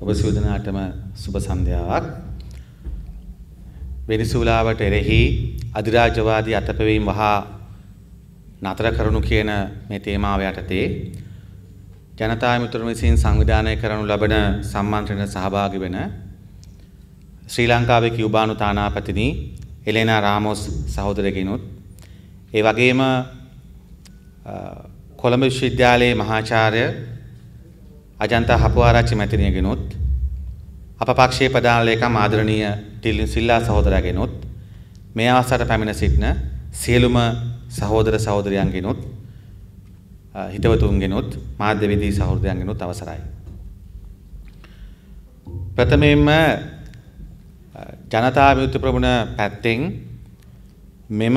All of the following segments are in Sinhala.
ඔබ සියලු දෙනාටම සුබ සන්ධ්‍යාවක්. වෙනිසුලාවට එරෙහි අධිරාජ්‍යවාදී අතපෙවීම වහා නතර කරනු කියන මේ තේමාව යටතේ ජනතා මිතුරු විසින් සංවිධානය කරනු ලබන සම්මන්ත්‍රණයට සහභාගී වෙන ශ්‍රී ලංකාවේ කියුබානු තානාපතිනි එලෙනා රාමොස් සහෝදරගෙනුත් ඒ වගේම කොළඹ විශ්වවිද්‍යාලයේ මහාචාර්ය අජන්තා හපුආරච්චි මැතිණියගෙනුත් අප පක්ෂයේ ප්‍රධාන ලේකම් ආදරණීය ටිලින් සිල්ලා සහෝදරයාගෙනුත් මේ අවස්ථාවට පැමිණ සිටින සියලුම සහෝදර සහෝදරියන්ගෙනුත් හිතවතුන්ගෙනුත් මාධ්‍යවේදී සහෘදයන්ගෙනුත් අවසරයි. ප්‍රථමයෙන්ම ජනතා විමුක්ති ප්‍රමුණ පැත්තෙන් මෙම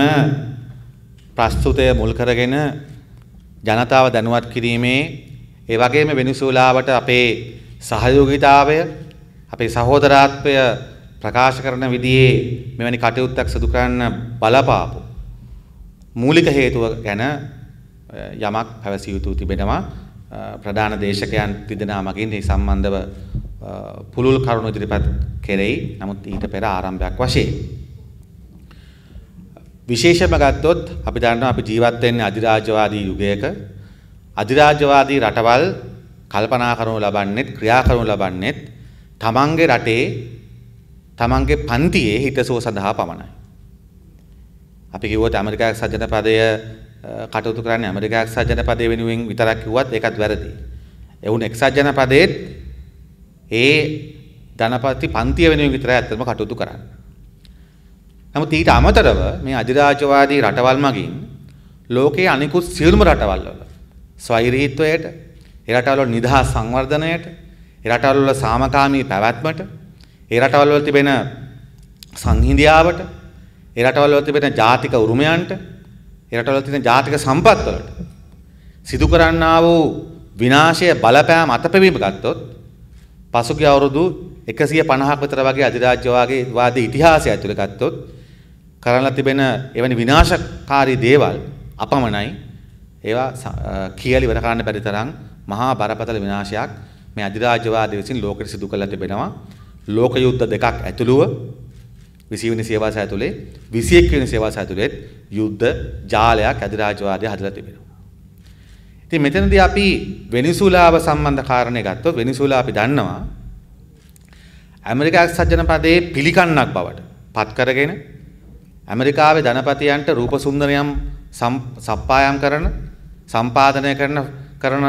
ප්‍රස්තුතය මුල් කරගෙන ජනතාව දැනුවත් කිරීමේ ඒ වගේම වෙනිසුලාවට අපේ සහයෝගීතාවය අපේ සහෝදරාත්වය ප්‍රකාශ කරන විදිහේ මෙවැනි කටයුත්තක් සිදු කරන්න බලපාපු මූලික හේතුව ගැන යමක් පැවසිය යුතු තිබෙනවා ප්‍රධාන දේශකයන් තිදෙනා මගින් මේ සම්බන්ධව පුළුල් කරුණු ඉදිරිපත් කෙරෙයි නමුත් ඊට පෙර ආරම්භයක් වශයෙන් විශේෂම ගත්තොත් අපි දන්නවා අපි ජීවත් වෙන්නේ අධිරාජ්‍යවාදී යුගයක අධිරාජ්‍යවාදී රටවල් කල්පනා කරනු ලබන්නේත් ක්‍රියා කරනු ලබන්නේත් තමන්ගේ රටේ තමන්ගේ පන්තියේ හිතසුව සඳහා පමණයි. අපි කිව්වොත් ඇමරිකාක් සජන පදය කටයුතු කරන්නේ ඇමරිකාක් සජන පදය වෙනුවෙන් විතරක් කිව්වත් ඒකත් වැරදි. එවුන් එක්සත් ජනපදයේත් ඒ ධනපති පන්තිය වෙනුවෙන් විතරයි ඇත්තම කටයුතු කරන්නේ. නමුත් ඊට අමතරව මේ අධිරාජ්‍යවාදී රටවල් මගින් ලෝකයේ අනිකුත් සියලුම රටවල් වල ස්වෛරීත්වයට, ඒ රටවල නිදහස් සංවර්ධනයට, ඒ රටවල සාමකාමී පැවැත්මට, ඒ රටවල තිබෙන සංහිඳියාවට, ඒ රටවල තිබෙන ජාතික උරුමයන්ට, ඒ රටවල තිබෙන ජාතික සම්පත්වලට සිදු කරන්නා වූ විනාශය බලපෑම අතපෙවීම ගත්තොත් පසුගිය අවුරුදු 150ක් විතර වගේ අධිරාජ්‍යවාදී වාදී ඉතිහාසය ඇතුළේ ගත්තොත් කරලා තිබෙන එවැනි විනාශකාරී දේවල් අපමණයි ඒවා කියලා ඉවර කරන්න බැරි තරම් මහා බරපතල විනාශයක් මේ අධිරාජ්‍යවාදී විසින් ලෝකෙට සිදු කළා තිබෙනවා. ලෝක යුද්ධ දෙකක් ඇතුළුව 20 වෙනි සේවාස ඇතුලේ 21 වෙනි සේවාස ඇතුලේත් යුද්ධ ජාලයක් අධිරාජ්‍යවාදී හදලා තිබෙනවා. ඉතින් මෙතනදී අපි වෙනිසුලාව සම්බන්ධ කාරණේ ගත්තොත් වෙනිසුලා අපි දන්නවා ඇමරිකාක් සජ්ජනපදයේ පිළිකන්නක් බවට පත් කරගෙන ඇමරිකාවේ ධනපතියන්ට රූප සුන්දරයම් සප්පායම් කරන සම්පාදනය කරන කරන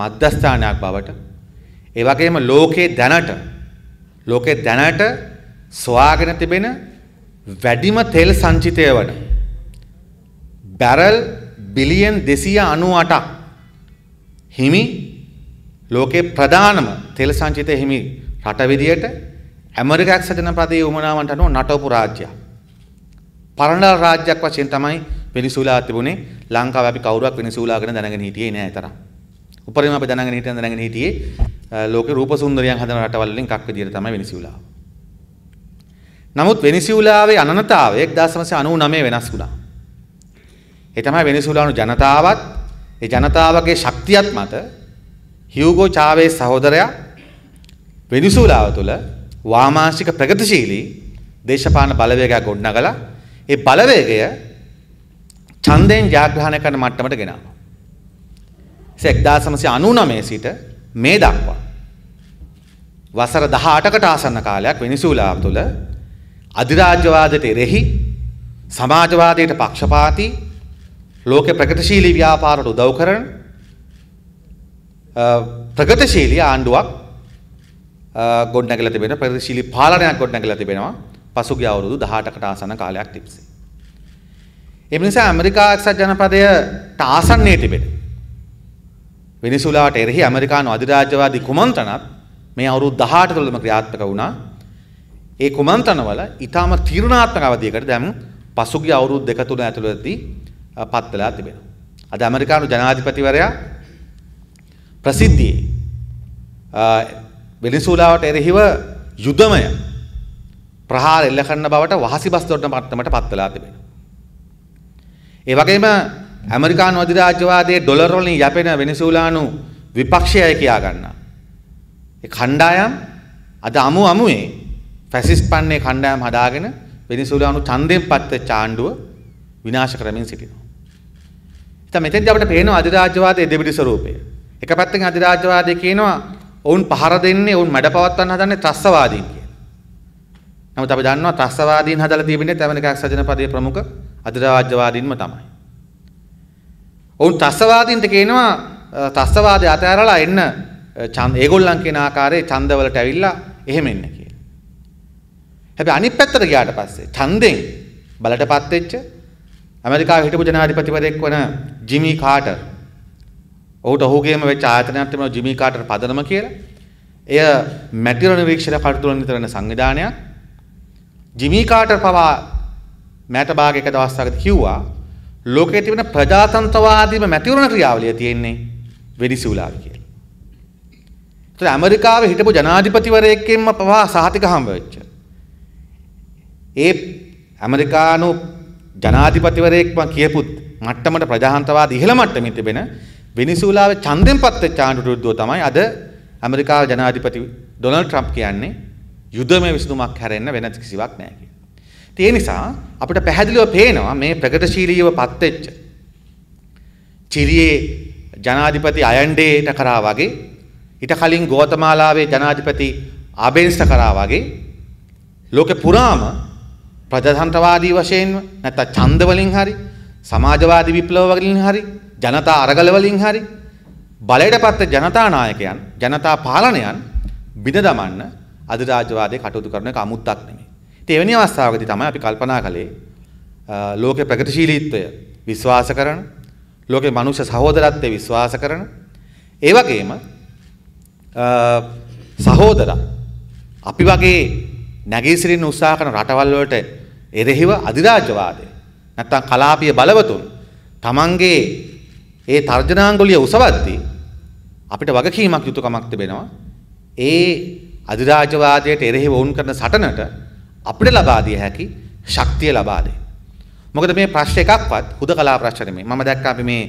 මධ්‍යස්ථානයක් බවට ඒ වගේම ලෝකේ දැනට ලෝකේ දැනට සොයාගෙන තිබෙන වැඩිම තෙල් සංචිතය වන බැරල් බිලියන් 298ක් හිමි ලෝකේ ප්‍රධානම තෙල් සංචිත හිමි රට විදියට ඇමරිකාක් සජන ප්‍රදේ උමනාවන්ට අනුව නටවපු රාජ්‍යයක් පරණ රාජ්‍යයක් වශයෙන් තමයි පිනිසූලා තිබුණේ ලංකාව අපි කවුරුවක් පිනිසූලාගෙන දැනගෙන හිටියේ නෑ තරම්. උපරිම අපි දැනගෙන හිටියන දැනගෙන හිටියේ ලෝකේ රූප සුන්දරියන් හදන රටවල් වලින් එකක් විදියට තමයි වෙනිසූලාව. නමුත් වෙනිසූලාවේ අනනතාවය 1999 වෙනස් වුණා. ඒ තමයි වෙනිසූලානු ජනතාවත් ඒ ජනතාවගේ ශක්තියත් මත හියුගෝ චාවේ සහෝදරයා වෙනිසූලාව තුළ වාමාංශික ප්‍රගතිශීලී දේශපාලන බලවේගයක් ගොඩනගලා ඒ බලවේගය ඡන්දයෙන් ජයග්‍රහණය කරන මට්ටමට ගෙනාවා. ඒ 1999 සිට මේ දක්වා වසර 18කට ආසන්න කාලයක් වෙනිසුලාව තුළ අධිරාජ්‍යවාදයට එරෙහි සමාජවාදයට පක්ෂපාතී ලෝක ප්‍රගතිශීලී ව්‍යාපාරට උදව් කරන ප්‍රගතිශීලී ආණ්ඩුවක් ගොඩනැගලා තිබෙනවා ප්‍රගතිශීලී පාලනයක් ගොඩනැගලා තිබෙනවා පසුගිය අවුරුදු 18කට ආසන්න කාලයක් තිස්සේ එම නිසා ඇමරිකාක්සත් ජනපදය තාසන්නයේ තිබෙන. වෙනිසුලාට එරෙහි ඇමරිකානු අධිරාජ්‍යවාදී කුමන්ත්‍රණත් මේ අවුරුදු 18 තුළම ක්‍රියාත්මක වුණා. ඒ කුමන්ත්‍රණවල ඊටාම තීරණාත්මක අවධියකට දැන් පසුගිය අවුරුදු දෙක තුන ඇතුළතදී පත් වෙලා තිබෙනවා. අද ඇමරිකානු ජනාධිපතිවරයා ප්‍රසිද්ධියේ වෙනිසුලාවට එරෙහිව යුදමය ප්‍රහාර එල්ල කරන බවට වහසිබස් දොරටු මට්ටමට පත් වෙලා තිබෙනවා. ඒ වගේම ඇමරිකානු අධිරාජ්‍යවාදයේ ඩොලර් වලින් යැපෙන වෙනසුලානු විපක්ෂයයි කියා ගන්නවා. ඒ කණ්ඩායම් අද අමු අමුවේ ෆැසිස්ට් පන්නේ කණ්ඩායම් හදාගෙන වෙනසුලානු ඡන්දයෙන් පත්ව චාණ්ඩුව විනාශ කරමින් සිටිනවා. ඉතින් මෙතෙන්දී අපිට පේනවා අධිරාජ්‍යවාදයේ දෙබිඩි ස්වરૂපය. එක පැත්තකින් අධිරාජ්‍යවාදය කියනවා ඔවුන් පහර දෙන්නේ ඔවුන් මැඩ පවත්වන්න හදන්නේ ත්‍රස්තවාදීන් කියලා. නමුත් අපි දන්නවා ත්‍රස්තවාදීන් හදලා තිබෙන්නේ ඇමරිකානු සජන පදයේ ප්‍රමුඛ අධිරාජ්‍යවාදීන්ම තමයි. ඔවුන් තස්සවාදීන්ට කියනවා තස්සවාදය අතහැරලා එන්න ඒගොල්ලන් කියන ආකාරයේ ඡන්දවලට ඇවිල්ලා එහෙම එන්න කියලා. හැබැයි අනිත් පැත්තට ගියාට පස්සේ ඡන්දෙන් බලටපත් වෙච්ච ඇමරිකාවේ හිටපු ජනාධිපතිවරයෙක් වන ජිමි කාටර් ඔහුට ඔහුගේම වෙච්ච ආයතනයක් තිබෙනවා ජිමි කාටර් පදනම කියලා. එය මැටිරණ වීක්ෂණ කඩතුලන විතර වෙන සංවිධානයක්. ජිමි කාටර් පවා මෑත භාග එක දවසකට කිව්වා ලෝකයේ තිබෙන ප්‍රජාතන්ත්‍රවාදීම මැතිවරණ ක්‍රියාවලිය තියෙන්නේ වෙනිසුලාවේ කියලා. ඒතර ඇමරිකාවේ හිටපු ජනාධිපතිවරයෙක්ගෙන්ම පවා සහතික හම්බ වෙච්ච. ඒ ඇමරිකානු ජනාධිපතිවරයෙක්ම කියපු මට්ටමට ප්‍රජාතන්ත්‍රවාදී ඉහළ මට්ටමින් තිබෙන වෙනිසුලාවේ ඡන්දෙන්පත් වෙච්ච ආණ්ඩුවට විරුද්ධව තමයි අද ඇමරිකාවේ ජනාධිපති ඩොනල්ඩ් ට්‍රම්ප් කියන්නේ යුද්ධමය විසඳුමක් හැරෙන්න වෙන කිසිවක් නැහැ කියලා. ඒ නිසා අපිට පැහැදිලිව පේනවා මේ ප්‍රගතිශීලීව පත්වෙච්ච චිලියේ ජනාධිපති අයන්ඩේට කරා වගේ ඊට කලින් ගෝතමාලාවේ ජනාධිපති ආබෙන්ස්ට කරා වගේ ලෝක පුරාම ප්‍රජාතන්ත්‍රවාදී වශයෙන් නැත්නම් ඡන්ද වලින් හරි සමාජවාදී විප්ලව වලින් හරි ජනතා අරගල වලින් හරි බලයටපත් ජනතා නායකයන් ජනතා පාලනයන් බිඳ දමන්න අධිරාජ්‍යවාදී කටයුතු කරන එක අමුත්තක් නෙමෙයි එවැනි අවස්ථාවකදී තමයි අපි කල්පනා කළේ ලෝකේ ප්‍රගතිශීලීත්වය විශ්වාස කරන ලෝකේ මනුෂ්‍ය සහෝදරත්වය විශ්වාස කරන ඒ වගේම සහෝදර අපි වගේ නැගී සිටින්න උත්සාහ කරන රටවල් වලට එරෙහිව අධිරාජ්‍යවාදය නැත්තම් කලාපීය බලවතුන් තමන්ගේ ඒ තර්ජනාංගුලිය උසවද්දී අපිට වගකීමක් යුතුයකමක් තිබෙනවා ඒ අධිරාජ්‍යවාදයට එරෙහිව වුන් කරන සටනට අපිට ලබා දිය හැකි ශක්තිය ලබා දෙයි. මොකද මේ ප්‍රශ්න එකක්වත් හුදකලා ප්‍රශ්න නෙමෙයි. මම දැක්ක අපි මේ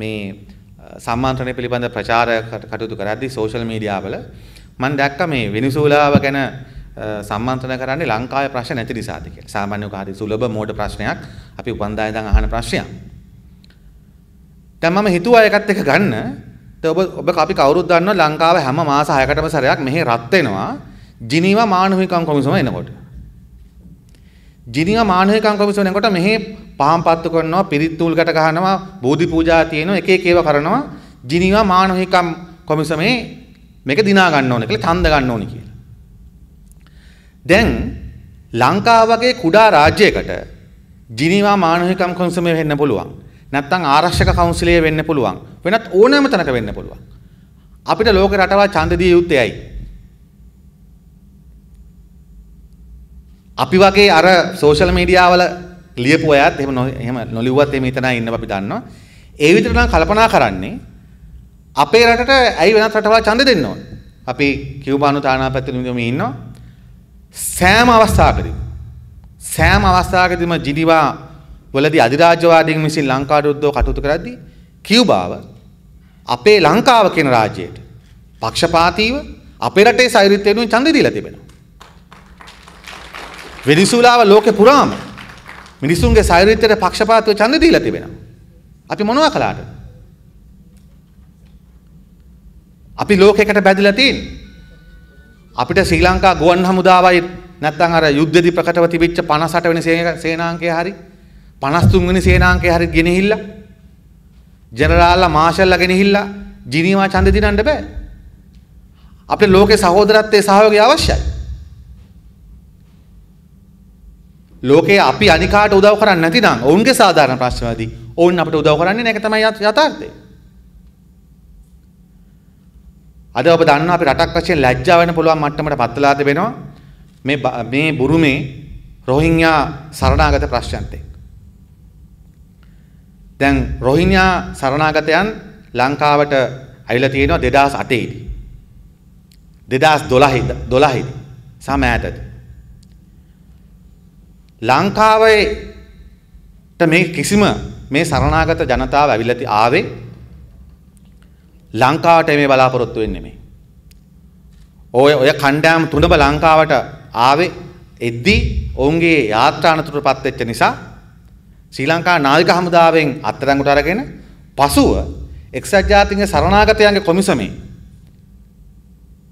මේ සම්මාන්ත්‍රණය පිළිබඳ ප්‍රචාර කටයුතු කරද්දී සෝෂල් මීඩියාවල මම දැක්ක මේ වෙනිසුලාව ගැන සම්මන්ත්‍රණ කරන්නේ ලංකාවේ ප්‍රශ්න නැති නිසාද කියලා. සාමාන්‍ය කාරී සුලභ මෝඩ ප්‍රශ්නයක් අපි උපන්දාය ඉඳන් අහන ප්‍රශ්නයක්. දැන් මම හිතුවා එකත් එක ගන්න. ඔබ ඔබ අපි කවුරුත් දන්නවා ලංකාව හැම මාස 6කටම සැරයක් මෙහි රත් වෙනවා. ජිනීවා මානවිකම් කොමිසම එනකොට. ජිනීවා මානවිකම් කොමිසම එනකොට මෙහි පාම්පත්තු කරනවා පිරිත් තූල් ගැට ගහනවා බෝධි පූජා තියෙනවා එක එක ඒවා කරනවා ජිනීවා මානවිකම් කොමිසමේ මේක දිනා ගන්න ඕනේ කියලා ඡන්ද ගන්න ඕනේ කියලා. දැන් ලංකාව වගේ කුඩා රාජ්‍යයකට ජිනීවා මානවිකම් කොමිසමේ වෙන්න පුළුවන්. නැත්තම් ආරක්ෂක කවුන්සිලයේ වෙන්න පුළුවන්. වෙනත් ඕනෑම තැනක වෙන්න පුළුවන්. අපිට ලෝක රටවල් ඡන්ද දිය යුත්තේයි. අපි වගේ අර සෝෂල් මීඩියාවල ලියපු අයත් එහෙම එහෙම නොලිව්වත් එහෙම හිතනා ඉන්න අපි දන්නවා. ඒ විදිහට නම් කල්පනා කරන්නේ අපේ රටට ඇයි වෙනත් රටවල් ඡන්ද දෙන්න ඕන? අපි කියුබානු තානාපතිතුමියෝ මේ ඉන්නවා. සෑම අවස්ථාවකදී සෑම අවස්ථාවකදීම ජිනිවා වලදී අධිරාජ්‍යවාදීන් විසින් ලංකාවට විරුද්ධව කටයුතු කරද්දී කියුබාව අපේ ලංකාව කියන රාජ්‍යයට පක්ෂපාතීව අපේ රටේ සෛරිත වෙනුවෙන් ඡන්ද දීලා තිබෙනවා. වෙනිසුලාව ලෝකෙ පුරාම මිනිසුන්ගේ සෛරිත්‍යයට පක්ෂපාතව ඡන්ද දීලා තිබෙනවා. අපි මොනවා කළාද? අපි ලෝකයකට බැඳලා තියෙන්නේ. අපිට ශ්‍රී ලංකා ගුවන් හමුදාවයි නැත්නම් අර යුද්ධදී ප්‍රකටව තිබිච්ච 58 වෙනි සේනාංකය හරි 53 වෙනි සේනාංකය හරි ගෙනහිල්ලා ජෙනරාල්ලා මාෂල්ලා ගෙනහිල්ලා ජිනීවා ඡන්ද දිනන්න බෑ. අපිට ලෝකේ සහෝදරත්වයේ සහයෝගය අවශ්‍යයි. ලෝකේ අපි අනිකාට උදව් කරන්න නැතිනම් ඔවුන්ගේ සාධාරණ ප්‍රශ්නවාදී ඔවුන් අපට උදව් කරන්නේ නැහැ තමයි යථාර්ථය. අද ඔබ දන්නවා අපි රටක් වශයෙන් ලැජ්ජා වෙන්න පුළුවන් මට්ටමට පත්ලාද වෙනවා මේ මේ බුරුමේ රෝහිංයා සරණාගත ප්‍රශ්නත් එක්ක. දැන් රෝහිංයා සරණාගතයන් ලංකාවට ඇවිල්ලා තියෙනවා 2008 දී. 2012 12 දී සමෑතදී. ලංකාවට මේ කිසිම මේ සරණාගත ජනතාව ඇවිල්ලා ති ආවේ ලංකාවට මේ බලාපොරොත්තු වෙන්නේ මේ. ඔය ඔය කණ්ඩායම් තුනම ලංකාවට ආවේ එද්දී ඔවුන්ගේ යාත්‍රානතුරටපත් වෙච්ච නිසා ශ්‍රී ලංකා නාවික හමුදාවෙන් අත්අඩංගුවට අරගෙන පසුව එක්සත් ජාතීන්ගේ සරණාගතයන්ගේ කොමිසමේ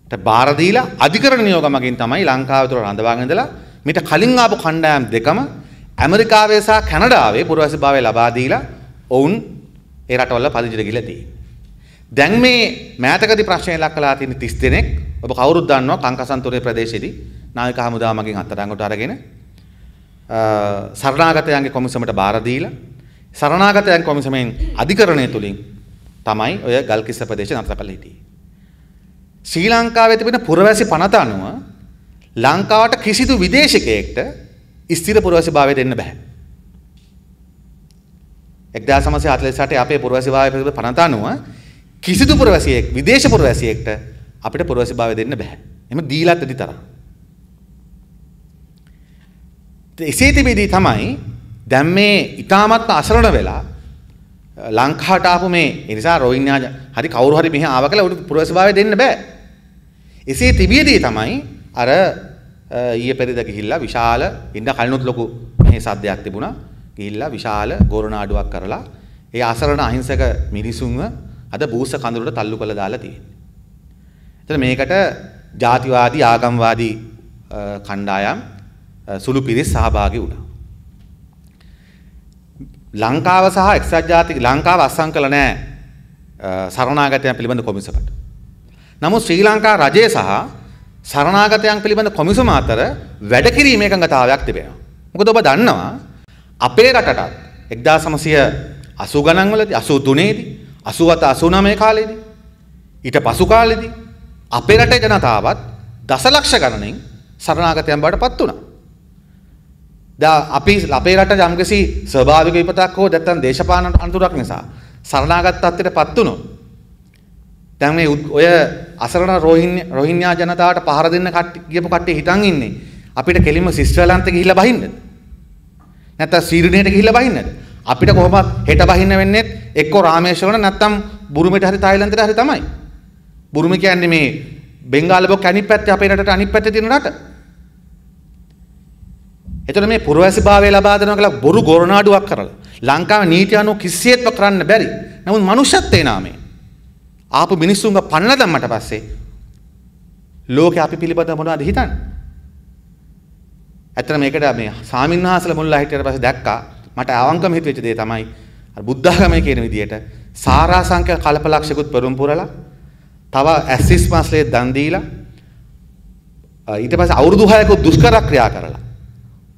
ට බාර දීලා අධිකරණ නියෝග මගින් තමයි ලංකාව තුළ රඳවාගෙන ඉඳලා මිට කලින් ආපු කණ්ඩායම් දෙකම ඇමරිකාවේ සහ කැනඩාවේ පුරවැසිභාවය ලබා දීලා ඔවුන් ඒ රටවල පදිංචිට ගිහිල්ලා තියෙන්නේ. දැන් මේ මෑතකදී ප්‍රශ්නය ලක් කළා තියෙන 30 දෙනෙක් ඔබ කවුරුත් දන්නවා කංකසන්තුරේ ප්‍රදේශයේදී නායක හමුදා මගින් අත්අඩංගුවට අරගෙන සරණාගතයන්ගේ කොමිසමට බාර දීලා සරණාගතයන් කොමිසමෙන් අධිකරණය තුලින් තමයි ඔය ගල්කිස්ස ප්‍රදේශය නතර කළ හිටියේ. ශ්‍රී ලංකාවේ තිබෙන පුරවැසි පනත අනුව ලංකාවට කිසිදු විදේශකයෙක්ට ස්ථිර පුරවැසිභාවය දෙන්න බෑ. 1948 අපේ පුරවැසිභාවය පිළිබඳ 59 කිසිදු පුරවැසියෙක් විදේශ පුරවැසියෙක්ට අපිට පුරවැසිභාවය දෙන්න බෑ. එහෙම දීලත් ඇති තරම්. එසේ තිබෙදී තමයි දැන් මේ ඊටමත් අසරණ වෙලා ලංකාවට ආපු මේ ඒ නිසා රෝහින්ඥා හරි කවුරු හරි මෙහි ආව කියලා උට පුරවැසිභාවය දෙන්න බෑ. එසේ තිබියදී තමයි අර ඊයේ පෙරේද ගිහිල්ලා විශාල ඉන්න කලිනුත් ලොකු මේ සද්දයක් තිබුණා. ගිහිල්ලා විශාල ගොරනාඩුවක් කරලා ඒ අසරණ අහිංසක මිනිසුන්ව අද බූස කඳුලට තල්ලු කළා දාලා තියෙනවා. එතන මේකට ජාතිවාදී ආගම්වාදී කණ්ඩායම් සුළු පිරිස් සහභාගී වුණා. ලංකාව සහ එක්සත් ජාතික ලංකාව අස්සම් කළ නැහැ සරණාගතයන් පිළිබඳ කොමිසමට. නමුත් ශ්‍රී ලංකා රජය සහ සරණාගතයන් පිළිබඳ කොමිසම අතර වැඩ කිරීමේ එකඟතාවයක් තිබෙනවා. මොකද ඔබ දන්නවා අපේ රටටත් 1980 ගණන්වලදී 83ේදී 87 89 කාලේදී ඊට පසු කාලෙදී අපේ රටේ ජනතාවත් දසලක්ෂ ගණනෙන් සරණාගතයන් බවට පත් වුණා. දැන් අපි අපේ රට යම්කිසි ස්වභාවික විපතක් හෝ නැත්නම් දේශපාලන අනතුරක් නිසා සරණාගත තත්ත්වයට පත් වුණොත් දැන් මේ ඔය අසරණ රෝහින්ඥා ජනතාවට පහර දෙන්න ගියපු කට්ටිය හිතන් ඉන්නේ අපිට කෙලිම සිස්ටර්ලන්ත ගිහිල්ලා බහින්නද? නැත්නම් සීරිනේට ගිහිල්ලා බහින්නද? අපිට කොහොමද හෙට බහින්න වෙන්නේ? එක්කෝ රාමේශ්වරණ නැත්නම් බුරුමෙට හරි තායිලන්තෙට හරි තමයි. බුරුම කියන්නේ මේ බෙන්ගාල බොක් අනිත් පැත්තේ අපේ රටට අනිත් පැත්තේ තියෙන රට. එතකොට මේ පුරවැසිභාවය ලබා දෙනවා කියලා බොරු ගොරනාඩුවක් කරලා ලංකාවේ නීති අනුව කිසියෙත්ම කරන්න බැරි. නමුත් මනුෂ්‍යත්වේ නාමයෙන් ආපු මිනිස්සුන්ග පන්නලා දැම්මට පස්සේ ලෝකෙ අපි පිළිබඳව මොනවද හිතන්නේ? ඇත්තට මේකට මේ සාමින්හාසල මුල්ලා හිටියට පස්සේ දැක්කා මට අවංකම හිතෙච්ච දේ තමයි අර බුද්ධඝමයේ කියන විදිහට සාරාංශක කල්පලක්ෂිකුත් පෙරම් පුරලා තව ඇසිස් මාස්ලේ දන් දීලා ඊට පස්සේ අවුරුදු 6ක දුෂ්කර ක්‍රියා කරලා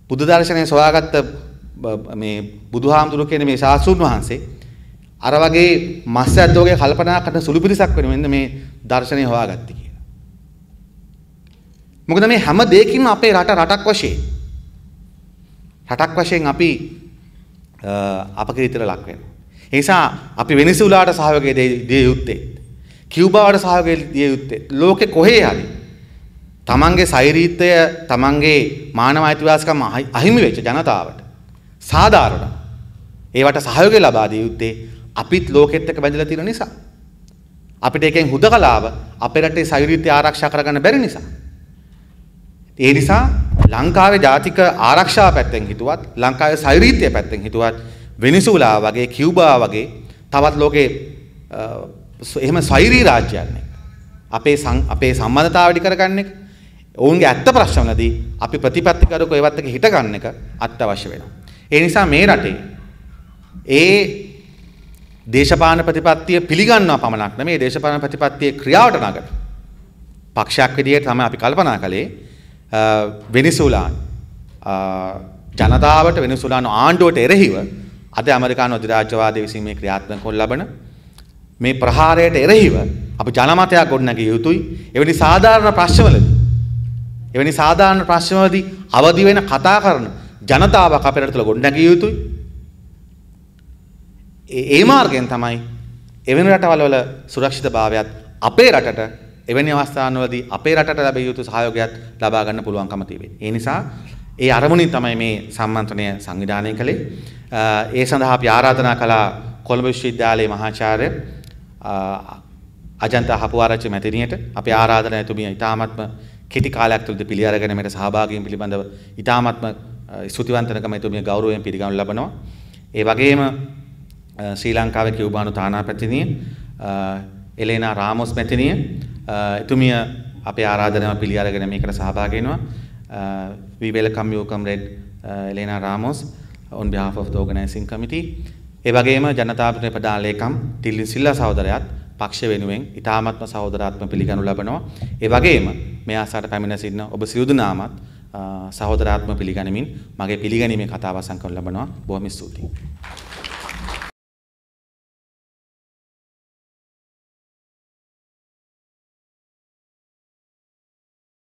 බුද්ධ දර්ශනය සොයාගත්ත මේ බුදුහාමුදුරු කියන මේ ශාස්ත්‍රඥ වහන්සේ අර වගේ මස් ඇද්දෝගේ කල්පනා කරන සුළු පිරිසක් වෙන මෙන්න මේ දර්ශනය හොයාගත්තේ කියලා. මොකද මේ හැම දෙයකින්ම අපේ රට රටක් වශයෙන් රටක් වශයෙන් අපි අපකීර්තියට ලක් වෙනවා. ඒ නිසා අපි වෙනිසුලාට සහයෝගය දෙය යුත්තේ. කියුබාවට සහයෝගය දිය යුත්තේ ලෝකෙ කොහේ හරි තමන්ගේ සෛරීත්වය තමන්ගේ මානව අයිතිවාසිකම් අහිමි වෙච්ච ජනතාවට සාධාරණ ඒවට සහයෝගය ලබා දිය යුත්තේ අපිත් ලෝකෙත් එක්ක බැඳලා තියෙන නිසා. අපිට එකෙන් හුදකලාව අපේ රටේ සයුරිත්‍ය ආරක්ෂා කරගන්න බැරි නිසා. ඒ නිසා ලංකාවේ ජාතික ආරක්ෂා පැත්තෙන් හිතුවත් ලංකාවේ සයුරිත්‍ය පැත්තෙන් හිතුවත් වෙනිසුලා වගේ කියුබා වගේ තවත් ලෝකේ එහෙම සෛරී රාජ්‍යයක් අපේ අපේ සම්බන්ධතාව වැඩි කරගන්න එක ඔවුන්ගේ ඇත්ත ප්‍රශ්නවලදී අපි ප්‍රතිපත්ති කරක ඒවත් එක හිටගන්න එක අත්‍යවශ්‍ය වෙනවා. ඒ නිසා මේ රටේ ඒ දේශපාලන ප්‍රතිපත්තිය පිළිගන්නවා පමණක් නෙමේ දේශපාලන ප්‍රතිපත්තියේ ක්‍රියාවට නගන පක්ෂයක් විදිහට තමයි අපි කල්පනා කළේ වෙනිසුලාන් ජනතාවට වෙනිසුලානු ආණ්ඩුවට එරෙහිව අද ඇමරිකානු අධිරාජ්‍යවාදී විසින් මේ ක්‍රියාත්මක කොන් ලබන මේ ප්‍රහාරයට එරෙහිව අපි ජනමතයක් ගොඩනැගිය යුතුයි එවැනි සාධාරණ ප්‍රශ්නවලදී එවැනි සාධාරණ ප්‍රශ්නවලදී අවදි වෙන කතා කරන ජනතාවක් අපේ රටට ගොඩනැගිය යුතුයි ඒ මාර්ගයෙන් තමයි එවැනි රටවල්වල සුරක්ෂිත භාවයත් අපේ රටට එවැනි අවස්ථානවලදී අපේ රටට ලැබිය යුතු සහයෝගයත් ලබා ගන්න පුළුවන්කම තිබෙන්නේ. ඒ නිසා ඒ අරමුණින් තමයි මේ සම්මන්ත්‍රණය සංවිධානය කළේ. ඒ සඳහා අපි ආරාධනා කළා කොළඹ විශ්වවිද්‍යාලයේ මහාචාර්ය අජන්ත හපුආරච්චි මැතිණියට අපේ ආරාධනා එතුමිය ඉතාමත්ම කෙටි කාලයක් තුළදී පිළි අරගෙන මේට සහභාගීන් පිළිබඳව ඉතාමත්ම ස්තුතිවන්තනකම එතුමිය ගෞරවයෙන් පිළිගනු ලබනවා. ඒ වගේම ශ්‍රී ලංකාවේ කියුබානු තානාපතිනිය එලේනා රාමොස් මැතිනිය එතුමිය අපේ ආරාධනාව පිළි අරගෙන මේකට සහභාගී වෙනවා we welcome you comrade එලේනා රාමොස් on behalf of the organizing committee ඒ වගේම ජනතාපතිනිය ප්‍රධාන ලේකම් ටිල්ලි සිල්ලා සහෝදරයාත් පක්ෂ වෙනුවෙන් ඉතාමත්ම සහෝදරාත්ම පිළිගනු ලබනවා. ඒ වගේම මේ ආසාට පැමිණ සිටින ඔබ සියලු දෙනාමත් සහෝදරාත්ම පිළිගනිමින් මගේ පිළිගැනීමේ කතාව අවසන් කරන ලබනවා. බොහොම ස්තුතියි.